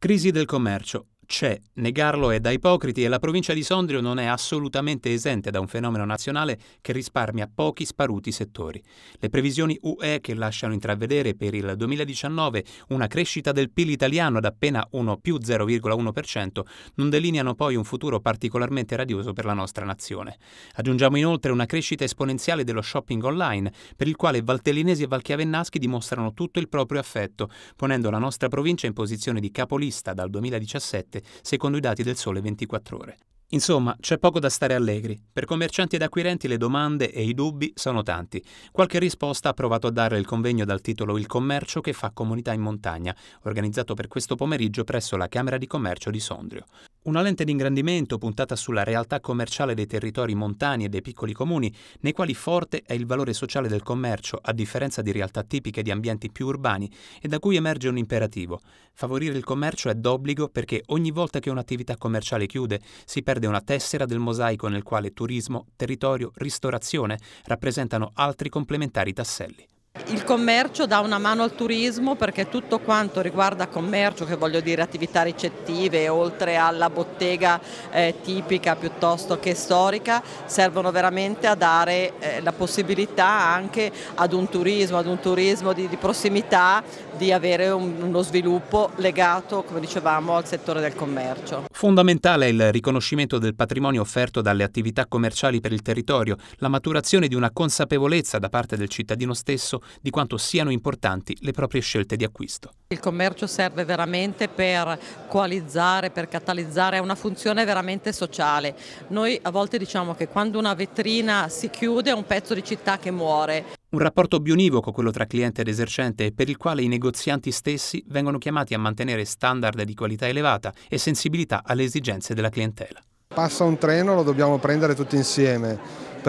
Crisi del commercio c'è, negarlo è da ipocriti e la provincia di Sondrio non è assolutamente esente da un fenomeno nazionale che risparmia pochi sparuti settori. Le previsioni UE che lasciano intravedere per il 2019 una crescita del PIL italiano ad appena 1 più 0,1% non delineano poi un futuro particolarmente radioso per la nostra nazione. Aggiungiamo inoltre una crescita esponenziale dello shopping online, per il quale valtellinesi e valchiavennaschi dimostrano tutto il proprio affetto, ponendo la nostra provincia in posizione di capolista dal 2017 7, secondo i dati del Sole 24 Ore. Insomma, c'è poco da stare allegri. Per commercianti ed acquirenti le domande e i dubbi sono tanti. Qualche risposta ha provato a dare il convegno dal titolo Il commercio che fa comunità in montagna, organizzato per questo pomeriggio presso la Camera di Commercio di Sondrio. Una lente di ingrandimento puntata sulla realtà commerciale dei territori montani e dei piccoli comuni, nei quali forte è il valore sociale del commercio, a differenza di realtà tipiche di ambienti più urbani, e da cui emerge un imperativo. Favorire il commercio è d'obbligo perché ogni volta che un'attività commerciale chiude si perde una tessera del mosaico nel quale turismo, territorio, ristorazione rappresentano altri complementari tasselli. Il commercio dà una mano al turismo perché tutto quanto riguarda commercio, che voglio dire attività ricettive, oltre alla bottega eh, tipica piuttosto che storica, servono veramente a dare eh, la possibilità anche ad un turismo, ad un turismo di, di prossimità, di avere un, uno sviluppo legato, come dicevamo, al settore del commercio. Fondamentale è il riconoscimento del patrimonio offerto dalle attività commerciali per il territorio, la maturazione di una consapevolezza da parte del cittadino stesso di quanto siano importanti le proprie scelte di acquisto. Il commercio serve veramente per coalizzare, per catalizzare, è una funzione veramente sociale. Noi a volte diciamo che quando una vetrina si chiude è un pezzo di città che muore. Un rapporto bionivoco quello tra cliente ed esercente per il quale i negozianti stessi vengono chiamati a mantenere standard di qualità elevata e sensibilità alle esigenze della clientela. Passa un treno, lo dobbiamo prendere tutti insieme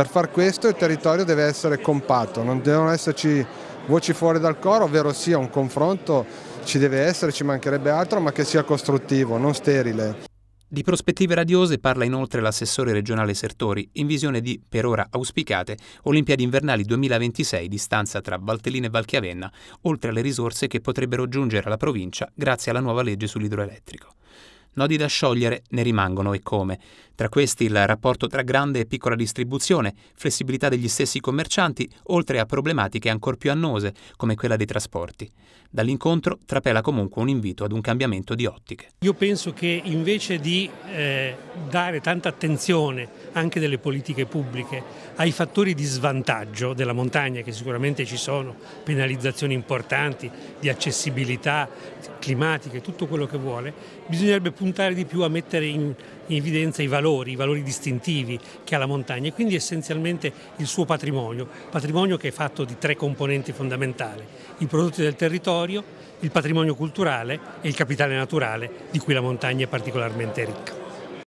per far questo il territorio deve essere compatto, non devono esserci voci fuori dal coro, ovvero sia un confronto ci deve essere, ci mancherebbe altro, ma che sia costruttivo, non sterile. Di prospettive radiose parla inoltre l'assessore regionale Sertori, in visione di, per ora auspicate, Olimpiadi invernali 2026 di stanza tra Valtellina e Valchiavenna, oltre alle risorse che potrebbero giungere alla provincia grazie alla nuova legge sull'idroelettrico. Nodi da sciogliere ne rimangono e come. Tra questi il rapporto tra grande e piccola distribuzione, flessibilità degli stessi commercianti, oltre a problematiche ancor più annose, come quella dei trasporti. Dall'incontro trapela comunque un invito ad un cambiamento di ottiche. Io penso che invece di eh, dare tanta attenzione anche delle politiche pubbliche ai fattori di svantaggio della montagna, che sicuramente ci sono, penalizzazioni importanti di accessibilità climatiche, tutto quello che vuole, bisognerebbe puntare di più a mettere in, in evidenza i valori, i valori distintivi che ha la montagna e quindi essenzialmente il suo patrimonio, patrimonio che è fatto di tre componenti fondamentali, i prodotti del territorio, il patrimonio culturale e il capitale naturale di cui la montagna è particolarmente ricca.